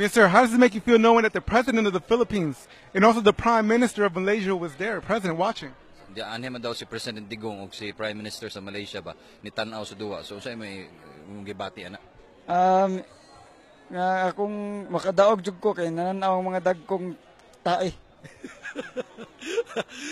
Yes, sir. How does it make you feel knowing that the president of the Philippines and also the prime minister of Malaysia was there, president watching? di anhem daw si President Digong ug si Prime Minister sa Malaysia ba ni tan sa duwa. So usay may mong um, gibati ana. Um na akong makadaog jud ko kay nanan ang mga dagkong tae.